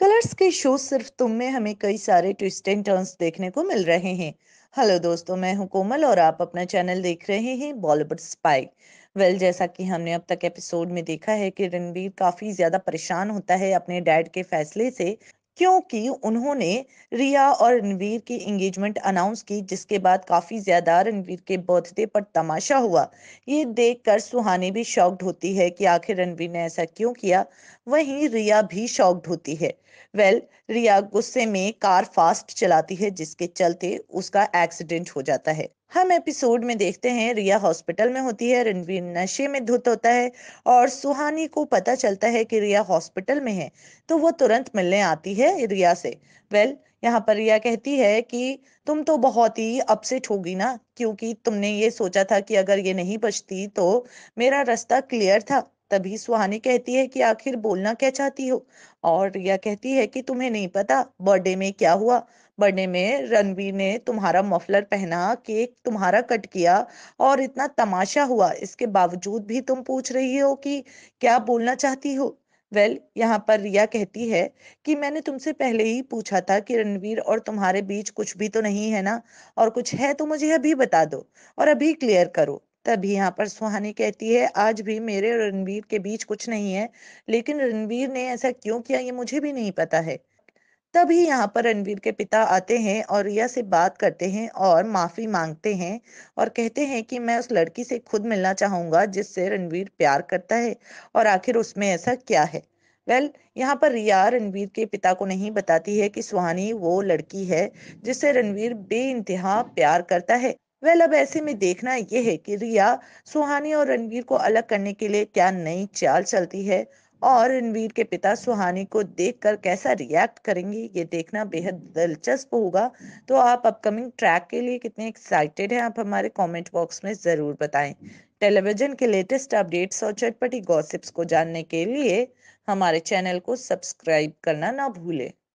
colours के show सिर्फ तुम में हमें कई सारे ट्विस्ट एंड टर्न्स देखने को मिल रहे हैं हेलो दोस्तों मैं हूं कोमल और आप अपना चैनल देख रहे हैं बॉलीवुड स्पाई वेल जैसा कि हमने अब तक एपिसोड में देखा है कि रणबीर काफी ज्यादा परेशान होता है अपने डैड के फैसले से क्योंकि उन्होंने रिया और रणवीर की एंगेजमेंट अनाउंस की जिसके बाद काफ़ी ज़्यादा रणवीर के बर्थडे पर तमाशा हुआ ये देखकर सुहाने भी शॉक्ड होती है कि आखिर रणवीर ने ऐसा क्यों किया वहीं रिया भी शॉक्ड होती है वेल रिया गुस्से में कार फास्ट चलाती है जिसके चलते उसका एक्सीडेंट हो जाता है हम एपिसोड में देखते हैं रिया हॉस्पिटल में होती है रणवीर नशे में धुत होता है और सुहानी को पता चलता है कि रिया हॉस्पिटल में है तो वो तुरंत मिलने आती है रिया से वेल well, यहाँ पर रिया कहती है कि तुम तो बहुत ही अपसेट होगी ना क्योंकि तुमने ये सोचा था कि अगर ये नहीं बचती तो मेरा रास्ता क्लियर था तभी सुहानी कहती है कि आखिर बोलना क्या चाहती हो और रिया कहती है कि तुम्हें नहीं पता बर्थडे में क्या हुआ बढ़ने में रणवीर ने तुम्हारा मफलर पहना केक तुम्हारा कट किया और इतना तमाशा हुआ इसके बावजूद भी तुम पूछ रही हो कि क्या बोलना चाहती हो वेल well, यहाँ पर रिया कहती है कि मैंने तुमसे पहले ही पूछा था कि रणवीर और तुम्हारे बीच कुछ भी तो नहीं है ना और कुछ है तो मुझे अभी बता दो और अभी क्लियर करो तभी यहाँ पर सुहानी कहती है आज भी मेरे और रणवीर के बीच कुछ नहीं है लेकिन रणवीर ने ऐसा क्यों किया ये मुझे भी नहीं पता है तभी यहाँ पर रणवीर के पिता आते हैं और रिया से बात करते हैं और माफ़ी मांगते हैं और कहते हैं कि मैं उस लड़की से खुद मिलना चाहूंगा जिससे रणवीर प्यार करता है और आखिर उसमें ऐसा क्या है वेल well, यहाँ पर रिया रणवीर के पिता को नहीं बताती है कि सुहानी वो लड़की है जिससे रणवीर बे इंतहा प्यार करता है वेल well, अब ऐसे में देखना यह है कि रिया सुहानी और रणवीर को अलग करने के लिए क्या नई चाल चलती है और रणवीर के पिता सुहानी को देखकर कैसा रिएक्ट करेंगे ये देखना बेहद दिलचस्प होगा तो आप अपकमिंग ट्रैक के लिए कितने एक्साइटेड हैं आप हमारे कमेंट बॉक्स में ज़रूर बताएं टेलीविज़न के लेटेस्ट अपडेट्स और चटपटी गॉसिप्स को जानने के लिए हमारे चैनल को सब्सक्राइब करना ना भूलें